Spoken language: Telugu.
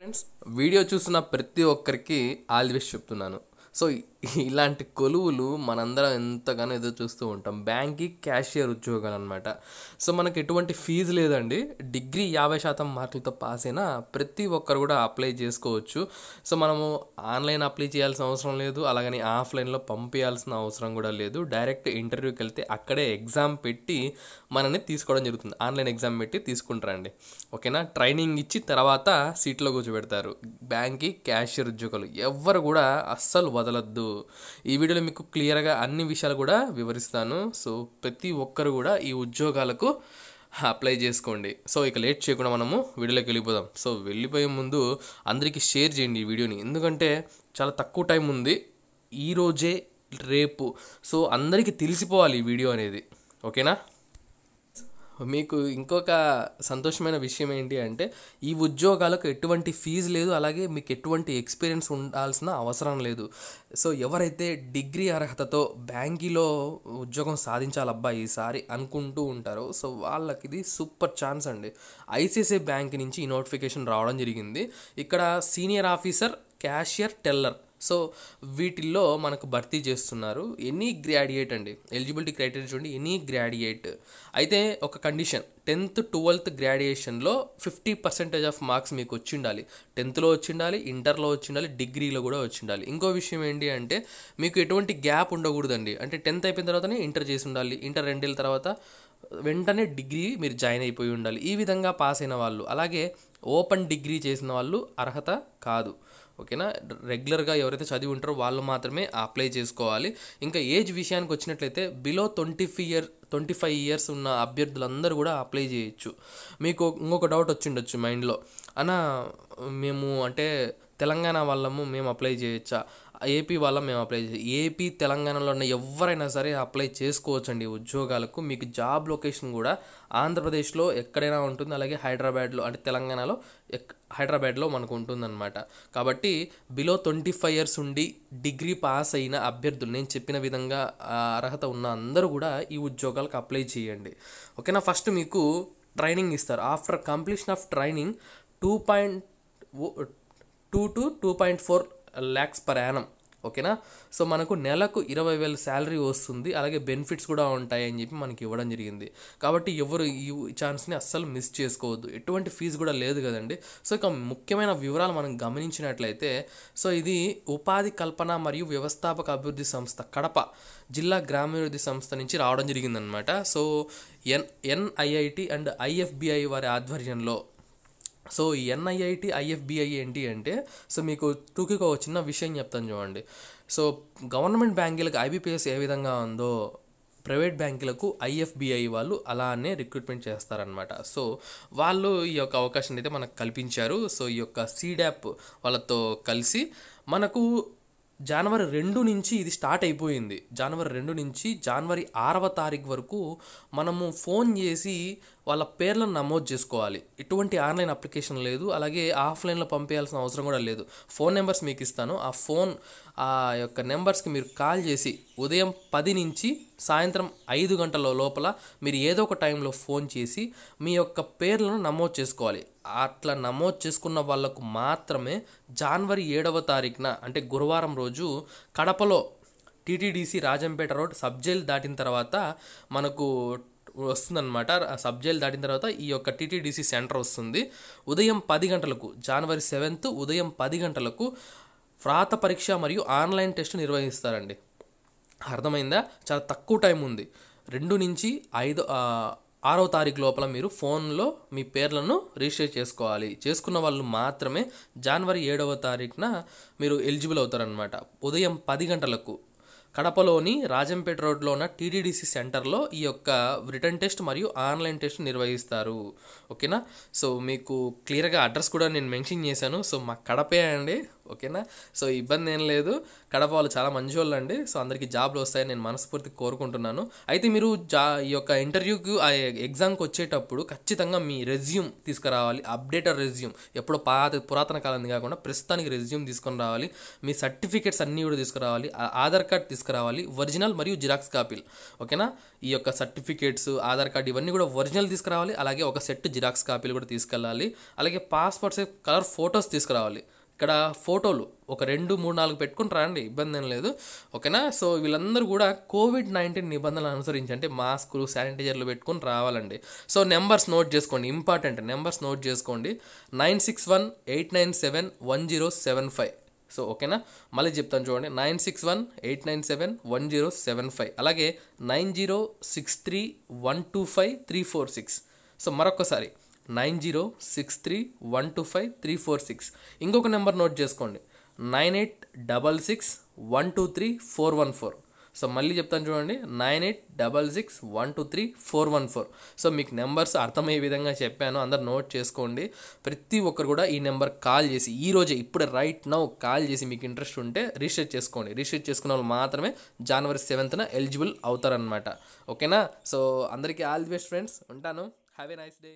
ఫ్రెండ్స్ వీడియో చూసిన ప్రతి ఒక్కరికి ఆల్ ది బెస్ట్ చెప్తున్నాను సో ఇలాంటి కొలువులు మనందరం ఎంతగానో ఎదురు చూస్తూ ఉంటాం బ్యాంక్కి క్యాషియర్ ఉద్యోగాలు అనమాట సో మనకి ఎటువంటి ఫీజు లేదండి డిగ్రీ యాభై శాతం మార్కులతో పాస్ అయినా ప్రతి ఒక్కరు కూడా అప్లై చేసుకోవచ్చు సో మనము ఆన్లైన్ అప్లై చేయాల్సిన అవసరం లేదు అలాగని ఆఫ్లైన్లో పంపించాల్సిన అవసరం కూడా లేదు డైరెక్ట్ ఇంటర్వ్యూకి వెళ్తే అక్కడే ఎగ్జామ్ పెట్టి మనని తీసుకోవడం జరుగుతుంది ఆన్లైన్ ఎగ్జామ్ పెట్టి తీసుకుంటారండి ఓకేనా ట్రైనింగ్ ఇచ్చి తర్వాత సీట్లో కూర్చోబెడతారు బ్యాంక్కి క్యాషియర్ ఉద్యోగాలు ఎవ్వరు కూడా అస్సలు వదలద్దు ఈ వీడియోలో మీకు క్లియర్గా అన్ని విషయాలు కూడా వివరిస్తాను సో ప్రతి ఒక్కరు కూడా ఈ ఉద్యోగాలకు అప్లై చేసుకోండి సో ఇక లేట్ చేయకుండా మనము వీడియోలోకి వెళ్ళిపోదాం సో వెళ్ళిపోయే ముందు అందరికీ షేర్ చేయండి ఈ వీడియోని ఎందుకంటే చాలా తక్కువ టైం ఉంది ఈరోజే రేపు సో అందరికీ తెలిసిపోవాలి ఈ వీడియో అనేది ఓకేనా మీకు ఇంకొక సంతోషమైన విషయం ఏంటి అంటే ఈ ఉద్యోగాలకు ఎటువంటి ఫీజు లేదు అలాగే మీకు ఎటువంటి ఎక్స్పీరియన్స్ ఉండాల్సిన అవసరం లేదు సో ఎవరైతే డిగ్రీ అర్హతతో బ్యాంకీలో ఉద్యోగం సాధించాలబ్బా ఈసారి అనుకుంటూ ఉంటారో సో వాళ్ళకి ఇది సూపర్ ఛాన్స్ అండి ఐసీఐసీఐ బ్యాంక్ నుంచి ఈ నోటిఫికేషన్ రావడం జరిగింది ఇక్కడ senior officer cashier teller so వీటిల్లో మనకు భర్తీ చేస్తున్నారు ఎనీ గ్రాడ్యుయేట్ అండి ఎలిజిబిలిటీ క్రైటీరియా చూడండి ఎనీ గ్రాడ్యుయేట్ అయితే ఒక కండిషన్ టెన్త్ ట్వెల్త్ గ్రాడ్యుయేషన్లో ఫిఫ్టీ పర్సెంటేజ్ ఆఫ్ మార్క్స్ మీకు వచ్చి ఉండాలి టెన్త్లో వచ్చి ఉండాలి ఇంటర్లో వచ్చి ఉండాలి డిగ్రీలో కూడా వచ్చి ఉండాలి ఇంకో విషయం ఏంటి అంటే మీకు ఎటువంటి గ్యాప్ ఉండకూడదండి అంటే టెన్త్ అయిపోయిన తర్వాతనే ఇంటర్ చేసి ఉండాలి ఇంటర్ రెండేళ్ళ తర్వాత వెంటనే డిగ్రీ మీరు జాయిన్ అయిపోయి ఉండాలి ఈ విధంగా పాస్ అయిన వాళ్ళు అలాగే ఓపెన్ డిగ్రీ చేసిన వాళ్ళు అర్హత కాదు ఓకేనా రెగ్యులర్గా ఎవరైతే చదివి ఉంటారో వాళ్ళు మాత్రమే అప్లై చేసుకోవాలి ఇంకా ఏజ్ విషయానికి వచ్చినట్లయితే below twenty five year twenty five years ఉన్న అభ్యర్థులందరూ కూడా అప్లై చేయొచ్చు మీకు ఇంకొక డౌట్ వచ్చిండొచ్చు మైండ్లో అన్న మేము అంటే తెలంగాణ వాళ్ళము మేము అప్లై చేయొచ్చా ఏపీ వాళ్ళ మేము అప్లై చేసి ఏపీ తెలంగాణలో ఉన్న ఎవరైనా సరే అప్లై చేసుకోవచ్చండి ఉద్యోగాలకు మీకు జాబ్ లొకేషన్ కూడా ఆంధ్రప్రదేశ్లో ఎక్కడైనా ఉంటుంది అలాగే హైదరాబాద్లో అంటే తెలంగాణలో హైదరాబాద్లో మనకు ఉంటుందన్నమాట కాబట్టి బిలో ట్వంటీ ఫైవ్ ఇయర్స్ ఉండి డిగ్రీ పాస్ అయిన అభ్యర్థులు నేను చెప్పిన విధంగా అర్హత ఉన్న అందరూ కూడా ఈ ఉద్యోగాలకు అప్లై చేయండి ఓకేనా ఫస్ట్ మీకు ట్రైనింగ్ ఇస్తారు after completion of training two point two to two point four lakhs per annum ఓకేనా సో మనకు నెలకు ఇరవై వేల శాలరీ వస్తుంది అలాగే బెనిఫిట్స్ కూడా ఉంటాయి అని చెప్పి మనకి ఇవ్వడం జరిగింది కాబట్టి ఎవరు ఈ ఛాన్స్ని అస్సలు మిస్ చేసుకోవద్దు ఎటువంటి ఫీజు కూడా లేదు కదండి సో ఇక ముఖ్యమైన వివరాలు మనం గమనించినట్లయితే సో ఇది ఉపాధి కల్పన మరియు వ్యవస్థాపక అభివృద్ధి సంస్థ కడప జిల్లా గ్రామీణాభివృద్ధి సంస్థ నుంచి రావడం జరిగిందనమాట so N NIIT and IFBI వారి ఆధ్వర్యంలో సో ఈ ఎన్ఐఐటి ఐఎఫ్బిఐ ఏంటి అంటే సో మీకు టూకీకి ఒక చిన్న విషయం చెప్తాను చూడండి సో గవర్నమెంట్ బ్యాంకులకు ఐబీపీఎస్ ఏ విధంగా ఉందో ప్రైవేట్ బ్యాంకులకు ఐఎఫ్బిఐ వాళ్ళు అలానే రిక్రూట్మెంట్ చేస్తారనమాట సో వాళ్ళు ఈ యొక్క అవకాశం అయితే మనకు కల్పించారు సో ఈ యొక్క సీడ్యాప్ వాళ్ళతో కలిసి మనకు జనవరి రెండు నుంచి ఇది స్టార్ట్ అయిపోయింది జనవరి రెండు నుంచి జనవరి ఆరవ తారీఖు వరకు మనము ఫోన్ చేసి వాళ్ళ పేర్లను నమోదు చేసుకోవాలి ఎటువంటి ఆన్లైన్ అప్లికేషన్ లేదు అలాగే ఆఫ్లైన్లో పంపేయాల్సిన అవసరం కూడా లేదు ఫోన్ నెంబర్స్ మీకు ఇస్తాను ఆ ఫోన్ ఆ యొక్క నెంబర్స్కి మీరు కాల్ చేసి ఉదయం పది నుంచి సాయంత్రం ఐదు గంటల లోపల మీరు ఏదో ఒక టైంలో ఫోన్ చేసి మీ యొక్క పేర్లను నమోదు చేసుకోవాలి అట్లా నమోదు చేసుకున్న వాళ్లకు మాత్రమే జనవరి ఏడవ తారీఖున అంటే గురువారం రోజు కడపలో TTDC Rajampet road sub jail దాటిన తర్వాత మనకు వస్తుందన్నమాట సబ్ జైలు దాటిన తర్వాత ఈ యొక్క టీటీడీసీ సెంటర్ వస్తుంది ఉదయం పది గంటలకు జనవరి సెవెంత్ ఉదయం పది గంటలకు ప్రాత పరీక్ష మరియు ఆన్లైన్ టెస్ట్ నిర్వహిస్తారండి అర్థమైందా చాలా తక్కువ టైం ఉంది రెండు నుంచి ఐదు ఆరో తారీఖు లోపల మీరు ఫోన్లో మీ పేర్లను రిజిస్టర్ చేసుకోవాలి చేసుకున్న వాళ్ళు మాత్రమే జనవరి ఏడవ తారీఖున మీరు ఎలిజిబుల్ అవుతారనమాట ఉదయం పది గంటలకు కడపలోని రాజంపేట రోడ్లో ఉన్న టీడీడిసి సెంటర్లో ఈ యొక్క రిటర్న్ టెస్ట్ మరియు ఆన్లైన్ టెస్ట్ నిర్వహిస్తారు ఓకేనా సో మీకు క్లియర్గా అడ్రస్ కూడా నేను మెన్షన్ చేశాను సో మా కడపే అండి ఓకేనా సో ఇబ్బంది ఏం లేదు కడప వాళ్ళు చాలా మంచి వాళ్ళు అండి సో అందరికీ జాబ్లు వస్తాయని నేను మనస్ఫూర్తి కోరుకుంటున్నాను అయితే మీరు జా ఈ యొక్క ఇంటర్వ్యూకి ఆ ఎగ్జామ్కి వచ్చేటప్పుడు ఖచ్చితంగా మీ రెజ్యూమ్ తీసుకురావాలి అప్డేటెడ్ రెజ్యూమ్ ఎప్పుడో పాత పురాతన కాలం కాకుండా ప్రస్తుతానికి రెజ్యూమ్ తీసుకొని రావాలి మీ సర్టిఫికేట్స్ అన్నీ కూడా తీసుకురావాలి ఆధార్ కార్డ్ తీసుకురావాలి ఒరిజినల్ మరియు జిరాక్స్ కాపీలు ఓకేనా ఈ యొక్క సర్టిఫికేట్స్ ఆధార్ కార్డ్ ఇవన్నీ కూడా ఒరిజినల్ తీసుకురావాలి అలాగే ఒక సెట్ జిరాక్స్ కాపీలు కూడా తీసుకెళ్ళాలి అలాగే పాస్పోర్ట్ సైజ్ కలర్ ఫొటోస్ తీసుకురావాలి ఇక్కడ ఫోటోలు ఒక రెండు మూడు నాలుగు పెట్టుకుని రాండి ఇబ్బంది ఏం లేదు ఓకేనా సో వీళ్ళందరూ కూడా కోవిడ్ నైన్టీన్ నిబంధనలు అనుసరించి అంటే మాస్కులు శానిటైజర్లు పెట్టుకుని రావాలండి సో నెంబర్స్ నోట్ చేసుకోండి ఇంపార్టెంట్ నెంబర్స్ నోట్ చేసుకోండి nine six one eight nine seven one zero seven five so ఓకేనా మళ్ళీ చెప్తాను చూడండి nine six one eight nine seven one zero seven five అలాగే nine zero six three one two five three four six so మరొకసారి nine zero six three one two five three four six ఇంకొక నెంబర్ నోట్ చేసుకోండి nine eight double six one two three four one four so మళ్ళీ చెప్తాను చూడండి nine eight double six one two three four one four so మీకు నెంబర్స్ అర్థమయ్యే విధంగా చెప్పాను అందరు నోట్ చేసుకోండి ప్రతి ఒక్కరు కూడా ఈ నెంబర్ కాల్ చేసి ఈ రోజే ఇప్పుడు రైట్ నౌ కాల్ చేసి మీకు ఇంట్రెస్ట్ ఉంటే రీసెర్చ్ చేసుకోండి రీసెర్చ్ చేసుకున్న వాళ్ళు మాత్రమే జనవరి సెవెంత్న ఎలిజిబుల్ అవుతారనమాట ఓకేనా సో అందరికీ ఆల్ ది బెస్ట్ ఫ్రెండ్స్ ఉంటాను హ్యావ్ ఎ నైస్ డే